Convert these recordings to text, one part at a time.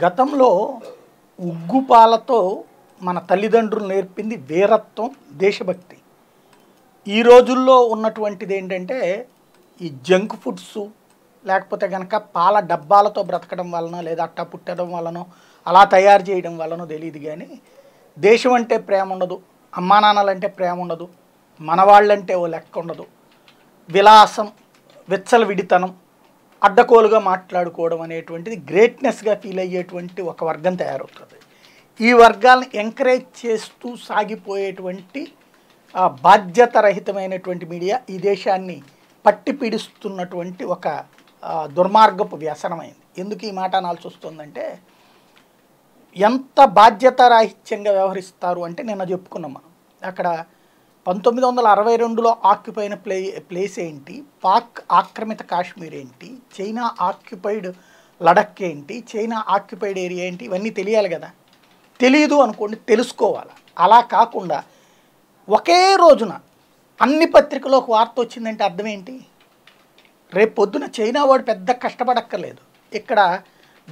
గతంలో ఉగ్గుపాలతో మన తల్లిదండ్రులు నేర్పింది వీరత్వం దేశభక్తి ఈ రోజుల్లో ఉన్నటువంటిది ఏంటంటే ఈ జంక్ ఫుడ్స్ లేకపోతే కనుక పాల డబ్బాలతో బ్రతకడం వలన లేదా అట్ట పుట్టడం వలనో అలా తయారు చేయడం వలనో తెలియదు కానీ దేశం అంటే ప్రేమ ఉండదు అమ్మా నాన్నలంటే ప్రేమ ఉండదు మనవాళ్ళంటే ఓ లెక్క ఉండదు విలాసం విడితనం అడ్డకోలుగా మాట్లాడుకోవడం అనేటువంటిది గ్రేట్నెస్గా ఫీల్ అయ్యేటువంటి ఒక వర్గం తయారవుతుంది ఈ వర్గాలను ఎంకరేజ్ చేస్తూ సాగిపోయేటువంటి బాధ్యతరహితమైనటువంటి మీడియా ఈ దేశాన్ని పట్టి ఒక దుర్మార్గపు వ్యసనమైంది ఎందుకు ఈ మాట అనాల్సి వస్తుందంటే ఎంత బాధ్యతారాహిత్యంగా వ్యవహరిస్తారు అంటే నిన్న చెప్పుకున్నాం మనం అక్కడ పంతొమ్మిది వందల అరవై రెండులో ఆక్యుపైన ప్లే ప్లేస్ ఏంటి పాక్ ఆక్రమిత కాశ్మీర్ ఏంటి చైనా ఆక్యుపైడ్ లడక్ ఏంటి చైనా ఆక్యుపైడ్ ఏరియా ఏంటి ఇవన్నీ తెలియాలి కదా తెలియదు అనుకోండి తెలుసుకోవాలి అలా కాకుండా ఒకే రోజున అన్ని పత్రికలో ఒక వార్త వచ్చిందంటే అర్థం ఏంటి రేపు పొద్దున చైనా వాడు పెద్ద కష్టపడక్కర్లేదు ఇక్కడ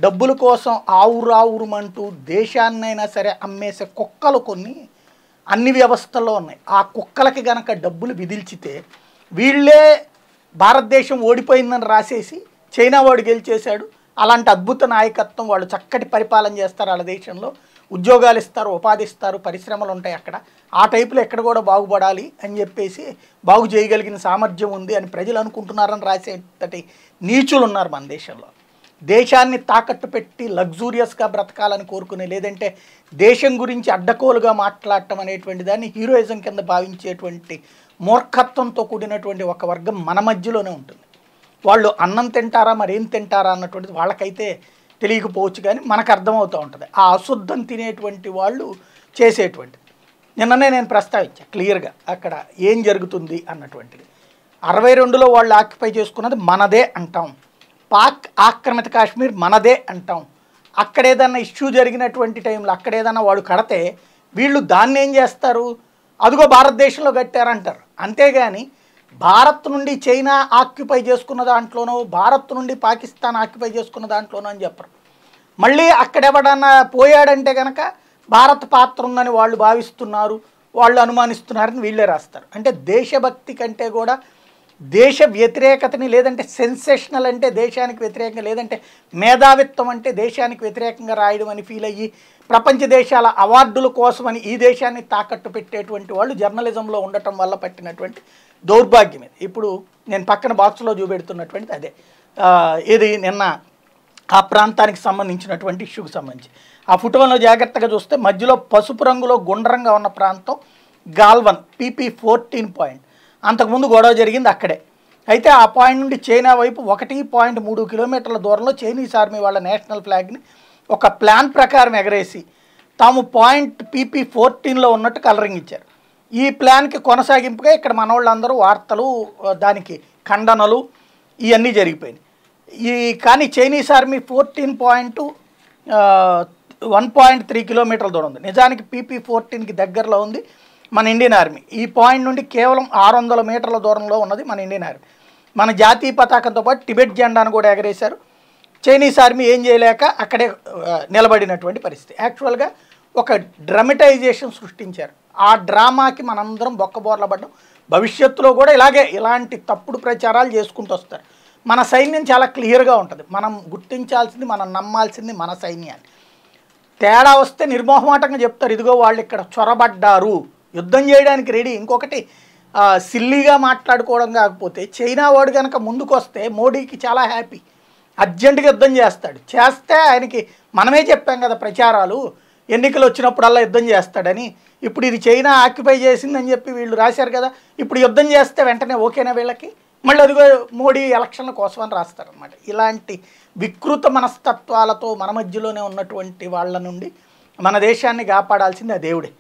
డబ్బుల కోసం ఆవురావురుమంటూ దేశాన్నైనా సరే అమ్మేసే కుక్కలు కొన్ని అన్ని వ్యవస్థల్లో ఉన్నాయి ఆ కుక్కలకి గనక డబ్బులు విధిల్చితే వీళ్ళే భారతదేశం ఓడిపోయిందని రాసేసి చైనా వాడు గెలిచేశాడు అలాంటి అద్భుత నాయకత్వం వాళ్ళు చక్కటి పరిపాలన చేస్తారు వాళ్ళ దేశంలో ఉద్యోగాలు ఇస్తారు ఉపాధి ఇస్తారు పరిశ్రమలు ఉంటాయి అక్కడ ఆ టైపులో ఎక్కడ కూడా బాగుపడాలి అని చెప్పేసి బాగు చేయగలిగిన సామర్థ్యం ఉంది అని ప్రజలు అనుకుంటున్నారని రాసేటటి నీచులు ఉన్నారు మన దేశంలో దేశాన్ని తాకట్టు పెట్టి లగ్జూరియస్గా బ్రతకాలని కోరుకునే లేదంటే దేశం గురించి అడ్డకోలుగా మాట్లాడటం అనేటువంటి దాన్ని హీరోయిజం కింద భావించేటువంటి మూర్ఖత్వంతో కూడినటువంటి ఒక వర్గం మన మధ్యలోనే ఉంటుంది వాళ్ళు అన్నం తింటారా మరేం తింటారా అన్నటువంటిది వాళ్ళకైతే తెలియకపోవచ్చు కానీ మనకు అర్థమవుతూ ఉంటుంది ఆ అశుద్ధం తినేటువంటి వాళ్ళు చేసేటువంటిది నిన్ననే నేను ప్రస్తావించా క్లియర్గా అక్కడ ఏం జరుగుతుంది అన్నటువంటిది అరవై రెండులో వాళ్ళు ఆక్యుపై చేసుకున్నది మనదే అంటాం పాక్ ఆక్రమిత కాశ్మీర్ మనదే అంటాం అక్కడ ఏదన్నా ఇష్యూ జరిగినటువంటి టైంలో అక్కడ ఏదన్నా వాడు కడితే వీళ్ళు దాన్ని ఏం చేస్తారు అదిగో భారతదేశంలో కట్టారంటారు అంతేగాని భారత్ నుండి చైనా ఆక్యుపై చేసుకున్న దాంట్లోనో భారత్ నుండి పాకిస్తాన్ ఆక్యుపై చేసుకున్న దాంట్లోనో అని చెప్పరు మళ్ళీ అక్కడెవడన్నా పోయాడంటే కనుక భారత్ పాత్ర ఉందని వాళ్ళు భావిస్తున్నారు వాళ్ళు అనుమానిస్తున్నారని వీళ్ళే రాస్తారు అంటే దేశభక్తి కంటే కూడా దేశ వ్యతిరేకతని లేదంటే సెన్సేషనల్ అంటే దేశానికి వ్యతిరేకంగా లేదంటే మేధావిత్వం అంటే దేశానికి వ్యతిరేకంగా రాయడం అని ఫీల్ అయ్యి ప్రపంచ దేశాల అవార్డుల కోసమని ఈ దేశాన్ని తాకట్టు పెట్టేటువంటి వాళ్ళు జర్నలిజంలో ఉండటం వల్ల పట్టినటువంటి దౌర్భాగ్యం ఇది ఇప్పుడు నేను పక్కన బాక్స్లో చూపెడుతున్నటువంటిది అదే ఇది నిన్న ఆ ప్రాంతానికి సంబంధించినటువంటి ఇష్యూకి సంబంధించి ఆ ఫోటోలో జాగ్రత్తగా చూస్తే మధ్యలో పసుపు రంగులో గుండ్రంగా ఉన్న ప్రాంతం గాల్వన్ పీపీ ఫోర్టీన్ పాయింట్ అంతకుముందు గొడవ జరిగింది అక్కడే అయితే ఆ పాయింట్ నుండి చైనా వైపు ఒకటి పాయింట్ మూడు కిలోమీటర్ల దూరంలో చైనీస్ ఆర్మీ వాళ్ళ నేషనల్ ఫ్లాగ్ని ఒక ప్లాన్ ప్రకారం ఎగరేసి తాము పాయింట్ పీపీ ఫోర్టీన్లో ఉన్నట్టు కలరింగ్ ఇచ్చారు ఈ ప్లాన్కి కొనసాగింపుగా ఇక్కడ మనవాళ్ళందరూ వార్తలు దానికి ఖండనలు ఇవన్నీ జరిగిపోయినాయి ఈ కానీ Chinese army fourteen point one point three కిలోమీటర్ల దూరం ఉంది నిజానికి పీపీ ఫోర్టీన్కి దగ్గరలో ఉంది మన ఇండియన్ ఆర్మీ ఈ పాయింట్ నుండి కేవలం ఆరు వందల మీటర్ల దూరంలో ఉన్నది మన ఇండియన్ ఆర్మీ మన జాతీయ పతాకంతో పాటు టిబెట్ జెండాను కూడా ఎగరేశారు చైనీస్ ఆర్మీ ఏం చేయలేక అక్కడే నిలబడినటువంటి పరిస్థితి యాక్చువల్గా ఒక డ్రమటైజేషన్ సృష్టించారు ఆ డ్రామాకి మనందరం బొక్కబోర్ల పడ్డం భవిష్యత్తులో కూడా ఇలాగే ఇలాంటి తప్పుడు ప్రచారాలు చేసుకుంటూ వస్తారు మన సైన్యం చాలా క్లియర్గా ఉంటుంది మనం గుర్తించాల్సింది మనం నమ్మాల్సింది మన సైన్యాన్ని తేడా వస్తే నిర్మోహమాటంగా చెప్తారు ఇదిగో వాళ్ళు ఇక్కడ చొరబడ్డారు యుద్ధం చేయడానికి రెడీ ఇంకొకటి సిల్లీగా మాట్లాడుకోవడం కాకపోతే చైనా వాడు కనుక ముందుకు వస్తే మోడీకి చాలా హ్యాపీ అర్జెంటుగా యుద్ధం చేస్తాడు చేస్తే ఆయనకి మనమే చెప్పాం కదా ప్రచారాలు ఎన్నికలు వచ్చినప్పుడల్లా యుద్ధం చేస్తాడని ఇప్పుడు ఇది చైనా ఆక్యుపై చేసిందని చెప్పి వీళ్ళు రాశారు కదా ఇప్పుడు యుద్ధం చేస్తే వెంటనే ఓకేనా వీళ్ళకి మళ్ళీ అదిగో మోడీ ఎలక్షన్ల కోసం అని రాస్తారనమాట ఇలాంటి వికృత మనస్తత్వాలతో మన మధ్యలోనే ఉన్నటువంటి వాళ్ళ నుండి మన దేశాన్ని కాపాడాల్సింది ఆ దేవుడే